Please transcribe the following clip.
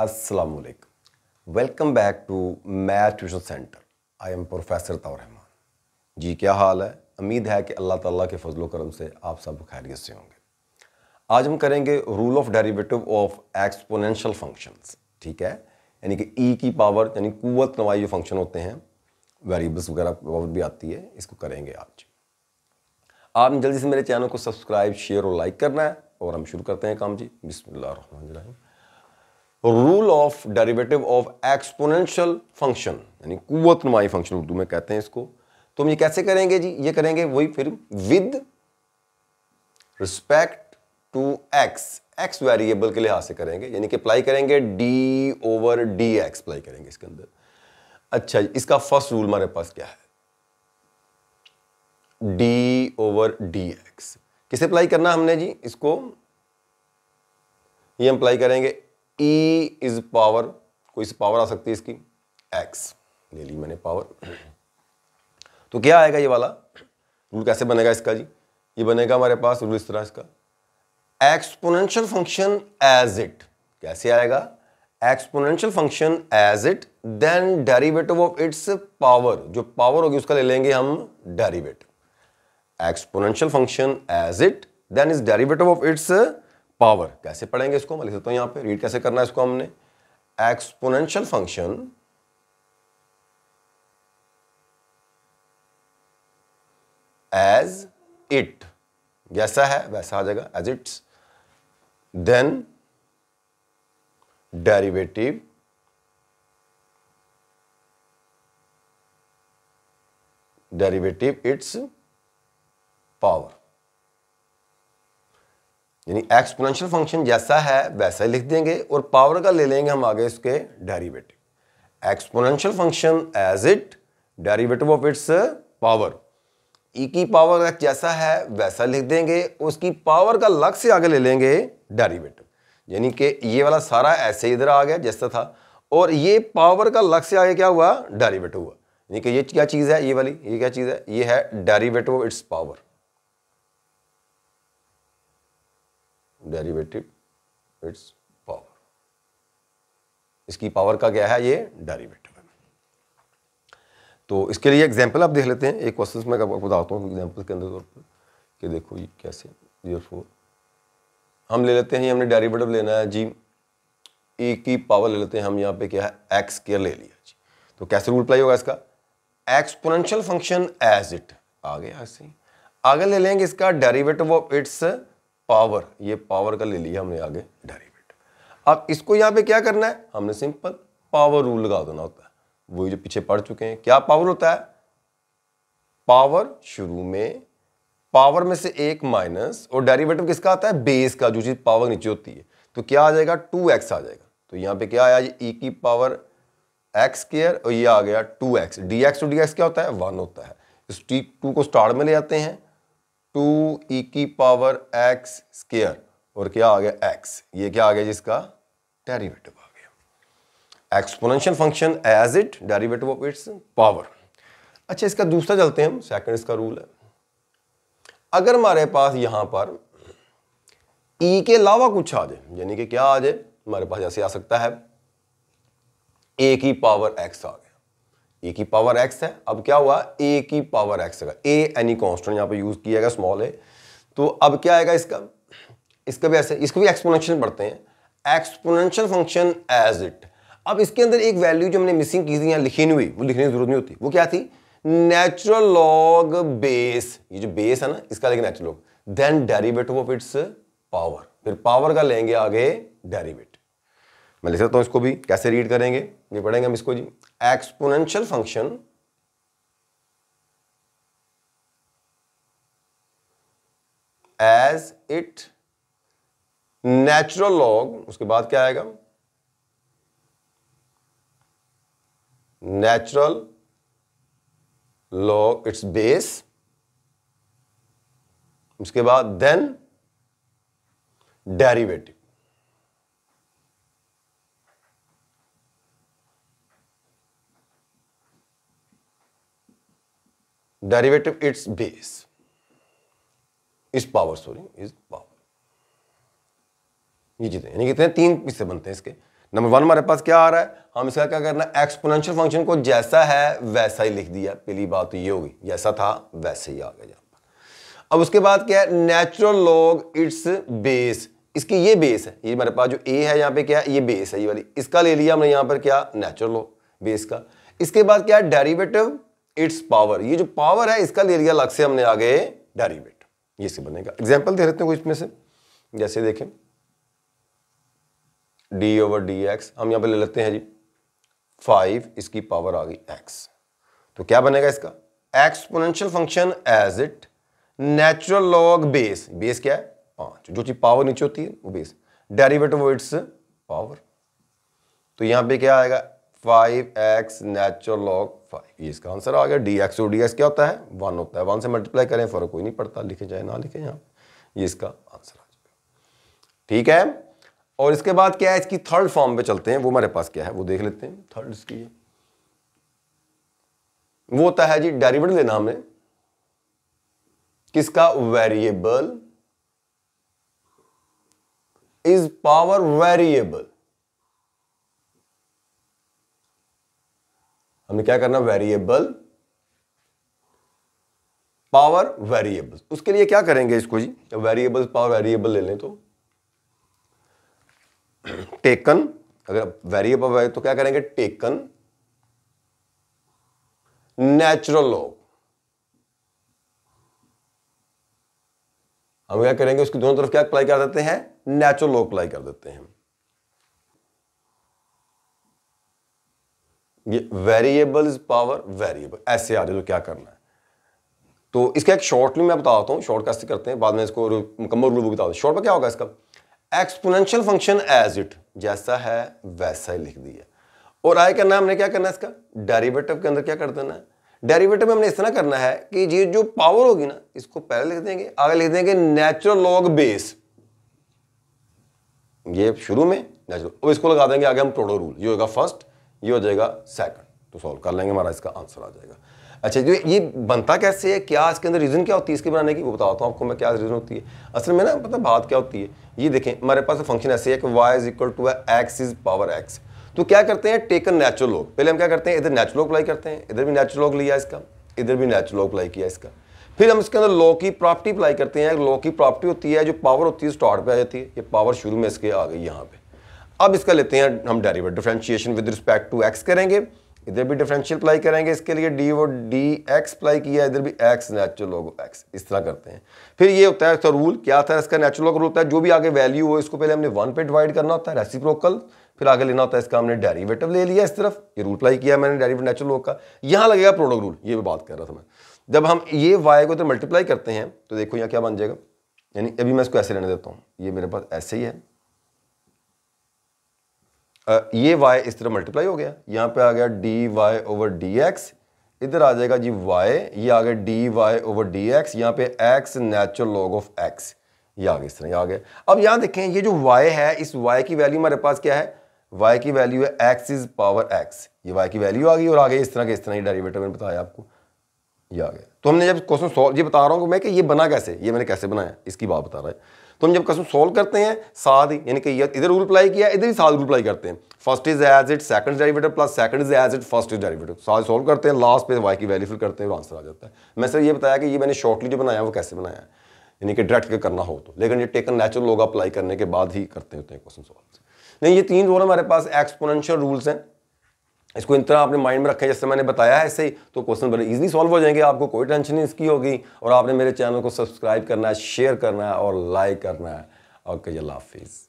असलकुम welcome back to math tuition centre I am professor तारहमान जी क्या हाल है उम्मीद है कि अल्लाह ताला के फजल करम से आप सब खैरियत से होंगे आज हम करेंगे rule of derivative of exponential functions ठीक है यानी कि ई e की पावर यानी कुत नवाई जो फंक्शन होते हैं वेरिएबल्स वगैरह पावर भी आती है इसको करेंगे आज आपने जल्दी से मेरे चैनल को सब्सक्राइब शेयर और लाइक करना है और हम शुरू करते हैं काम जी बिसमीम rule of derivative of exponential function यानी कुत नुमाई फंक्शन उर्दू में कहते हैं इसको तो हम ये कैसे करेंगे जी ये करेंगे वही फिर with respect to x x variable के लिहाज से करेंगे यानी कि अप्लाई करेंगे d over d x apply करेंगे इसके अंदर अच्छा इसका फर्स्ट रूल हमारे पास क्या है डी ओवर डी एक्स किसे अप्लाई करना हमने जी इसको ये अप्लाई करेंगे ई इज पावर कोई सी पावर आ सकती है इसकी एक्स ले ली मैंने पावर तो क्या आएगा ये वाला रूल कैसे बनेगा इसका जी ये बनेगा हमारे पास रूल इस तरह इसका एक्सपोनेंशियल फंक्शन एज इट कैसे आएगा exponential function as it then derivative of its power जो पावर होगी उसका ले लेंगे हम derivative exponential function as it then is derivative of its power कैसे पढ़ेंगे इसको मैं लिख देता हूं यहां पे रीड कैसे करना है इसको हमने एक्सपोनेंशियल फंक्शन एज इट जैसा है वैसा आ जाएगा as its then derivative derivative its power यानी एक्सपोनेंशियल फंक्शन जैसा है वैसा ही लिख देंगे और पावर का ले लेंगे हम आगे इसके derivative exponential function as it derivative of its power e की पावर एक्स जैसा है वैसा लिख देंगे उसकी पावर का लग से आगे ले लेंगे डेरिवेटिव यानी कि ये वाला सारा ऐसे इधर आ गया जैसा था और ये पावर का लग से आगे क्या हुआ डेरिवेटिव हुआ यानी कि ये क्या चीज़ है ये वाली ये क्या चीज़ है ये है derivative of its power derivative its power इसकी पावर का क्या है ये डेरिवेटिव है तो इसके लिए एग्जांपल आप देख लेते हैं एक क्वेश्चन में आपको बताता हूँ एग्जांपल के अंदर कि देखो ये कैसे जीरो फोर हम ले लेते हैं हमने डेरिवेटिव लेना है जी ए e की पावर ले लेते हैं हम यहाँ पे क्या है एक्स के ले लिया जी तो कैसे रूल अप्लाई होगा इसका एक्सपोनेंशियल फंक्शन एज इट आ गया ऐसे ही आगे ले लेंगे इसका डेरिवेटिव ऑफ इट्स पावर ये पावर का ले लिया हमने आगे डेरिवेटिव अब इसको यहाँ पे क्या करना है हमने सिंपल पावर रूल लगा देना होता है वही जो पीछे पढ़ चुके हैं क्या पावर होता है पावर शुरू में पावर में से एक माइनस और डेरिवेटिव किसका आता है बेस का जो चीज़ पावर नीचे होती है तो क्या आ जाएगा टू एक्स आ जाएगा तो यहाँ पे क्या आया ये ई e की पावर एक्स केयर और ये आ गया two x d x to d x क्या होता है वन होता है इस टू को स्टार्ट में ले आते हैं टू ई e की पावर एक्स स्केयर और क्या आ गया एक्स ये क्या आ गया जिसका डेरिवेटिव आ गया exponential function as it derivative of its power अच्छा इसका दूसरा चलते हैं हम सेकेंड इसका रूल है अगर हमारे पास यहां पर ई e के अलावा कुछ आ जाए यानी कि क्या आ जाए हमारे पास जैसे आ सकता है ए की पावर एक्स आ गया ए की पावर एक्स है अब क्या हुआ ए की पावर एक्स का ए एनी कॉन्स्टेंट यहाँ पे यूज किया गया स्मॉल ए तो अब क्या आएगा इसका इसका भी ऐसे इसको भी एक्सपोनेंशियल पढ़ते हैं एक्सपोनेंशियल फंक्शन एज इट अब इसके अंदर एक वैल्यू जो हमने मिसिंग की थी यहाँ लिखी नहीं हुई वो लिखने की जरूरत नहीं होती वो क्या थी नेचुरल लॉग बेस ये जो बेस है ना इसका लेकिन natural log then derivative of its power फिर पावर का लेंगे आगे डेरिवेटिव मैं लिख सकता हूँ इसको भी कैसे रीड करेंगे ये पढ़ेंगे हम इसको जी exponential function as it natural log उसके बाद क्या आएगा नेचुरल लॉग इट्स बेस उसके बाद then derivative derivative its base इस पावर सॉरी इस पावर ये जीते यानी कितने तीन हिस्से बनते हैं इसके नंबर वन हमारे पास क्या आ रहा है हम इसका क्या करना है एक्सपोनेंशियल फंक्शन को जैसा है वैसा ही लिख दिया पहली बात तो ये होगी जैसा था वैसे ही आ गया यहाँ पर अब उसके बाद क्या है नेचुरल लॉग इट्स बेस इसकी ये बेस है ये हमारे पास जो ए है यहां पे क्या है ये बेस है ये वाली इसका ले लिया हमने यहां पर क्या नेचुरल लॉग बेस का इसके बाद क्या डेरिवेटिव इट्स पावर ये जो पावर है इसका ले लिया अलग से हमने आगे डेरिवेट ये से बनेगा एग्जाम्पल दे देते हैं कुछ इसमें से जैसे देखें डी ओवर डी एक्स हम यहां पे ले लेते हैं जी फाइव इसकी पावर आ गई एक्स तो क्या बनेगा इसका exponential function as it natural log base base क्या है पांच जो चीज पावर नीचे होती है वो बेस डेरिवेटिव इट्स पावर तो यहां पे क्या आएगा five x natural log five ये इसका आंसर आ गया d x to d x क्या होता है वन होता है वन से मल्टीप्लाई करें फर्क कोई नहीं पड़ता लिखे जाए ना लिखे यहाँ ये इसका आंसर आ जाएगा ठीक है और इसके बाद क्या है इसकी थर्ड फॉर्म पे चलते हैं वो हमारे पास क्या है वो देख लेते हैं थर्ड इसकी है वो होता है जी डेरिवेटिव लेना हमें किसका वेरिएबल इज पावर वेरिएबल हमें क्या करना वेरिएबल पावर वेरिएबल उसके लिए क्या करेंगे इसको जी वेरिएबल पावर वेरिएबल ले लें तो टेकन अगर वेरिएबल तो क्या करेंगे टेकन नेचुरल लॉग हम क्या करेंगे उसकी दोनों तरफ क्या अप्लाई कर देते हैं नेचुरल लॉग अप्लाई कर देते हैं ये वेरिएबल्स पावर वेरिएबल ऐसे आ जाए तो क्या करना है तो इसका एक शॉर्टली मैं बताता हूँ शॉर्ट कैसे करते हैं बाद में इसको मुकम्मल रूबू बता दूँ शॉर्ट में क्या होगा इसका एक्सपोनेंशियल फंक्शन एज इट जैसा है वैसा ही लिख दिया और आय करना हमने क्या करना है इसका डेरीवेटिव के अंदर क्या कर देना है डेरिवेटिव में हमने इस तरह करना है कि ये जो पावर होगी ना इसको पहले लिख देंगे आगे लिख देंगे नेचुरल लॉग बेस ये शुरू में नेचुरल और इसको लगा देंगे आगे हम प्रोडो रूल ये होगा फर्स्ट ये हो जाएगा सेकंड तो सॉल्व कर लेंगे हमारा इसका आंसर आ जाएगा अच्छा जो ये बनता कैसे है क्या इसके अंदर रीज़न क्या होती है इसके बनाने की वो बताता हूँ आपको मैं क्या रीज़न होती है असल में ना पता मतलब बात क्या होती है ये देखें हमारे पास फंक्शन तो ऐसे है कि y is equal to x is power x तो क्या करते हैं टेकन नेचुरल लॉग पहले हम क्या करते हैं इधर नेचुरल लॉग अप्लाई करते हैं इधर भी नेचुरल लॉग लिया इसका इधर भी नेचुरल लॉग अप्लाई किया इसका फिर हम इसके अंदर लॉ की प्रॉपर्टी अप्लाई करते हैं लॉ की प्रॉपर्टी होती है जो पावर होती है स्टार्ट पर आ जाती है ये पावर शुरू में इसके आ गई यहाँ पर अब इसका लेते हैं हम derivative differentiation with respect to x करेंगे इधर भी डिफरेंशियल अप्लाई करेंगे इसके लिए डी वो डी एक्स अप्लाई किया इधर भी एक्स नेचुरल लॉग एक्स इस तरह करते हैं फिर ये होता है इसका रूल क्या था इसका नेचुरल लॉग रूल होता है जो भी आगे वैल्यू हो इसको पहले हमने वन पे डिवाइड करना होता है रेसिप्रोकल फिर आगे लेना होता है इसका हमने डेरिवेटिव ले लिया इस तरफ ये रूल अप्लाई किया मैंने डेरिवेटिव नेचुरल लॉग का यहाँ लगेगा प्रोडक्ट रूल ये भी बात कर रहा था मैं जब हम ये वाई को तो मल्टीप्लाई करते हैं तो देखो यहाँ क्या बन जाएगा यानी अभी मैं इसको ऐसे लेने देता हूँ ये मेरे पास ऐसे ही है ये वाई इस तरह मल्टीप्लाई हो गया यहाँ पे आ गया d y over d x इधर आ जाएगा जी वाई ये आ गया d y over d x यहाँ पे x natural log of x ये आ गया इस तरह आ गया अब यहाँ देखें ये जो वाई है इस वाई की वैल्यू हमारे पास क्या है वाई की वैल्यू है एक्स इज पावर एक्स ये वाई की वैल्यू आ गई और आ गई इस तरह के इस तरह ये डेरिवेटिव मैंने बताया आपको ये आ गया तो हमने जब क्वेश्चन सॉल्व ये बता रहा हूँ मैं कि ये बना कैसे ये मैंने कैसे बनाया इसकी बात बता रहा है तो हम जब क्वेश्चन सॉल्व करते हैं साथ ही यानी कि इधर रूल अप्लाई किया इधर ही साथ रूल अप्लाई करते हैं first is as it second derivative plus second is as it first is derivative साथ सॉल्व करते हैं लास्ट पे वाई की वैल्यू फिल करते हैं और आंसर आ जाता है मैं सर ये बताया कि ये मैंने शॉर्टली जो बनाया वो कैसे बनाया यानी कि डायरेक्ट करना हो तो लेकिन ये टेकन नेचुरल लोग अप्लाई करने के बाद ही करते होते हैं क्वेश्चन सॉल्व नहीं ये तीन रूल हमारे पास एक्सपोनेंशियल रूल्स हैं इसको इन तरह आपने माइंड में रखा है जैसे मैंने बताया है ऐसे ही तो क्वेश्चन बड़े इजीली सॉल्व हो जाएंगे आपको कोई टेंशन नहीं इसकी होगी और आपने मेरे चैनल को सब्सक्राइब करना है शेयर करना है और लाइक करना है ओके जल्ला हाफिज़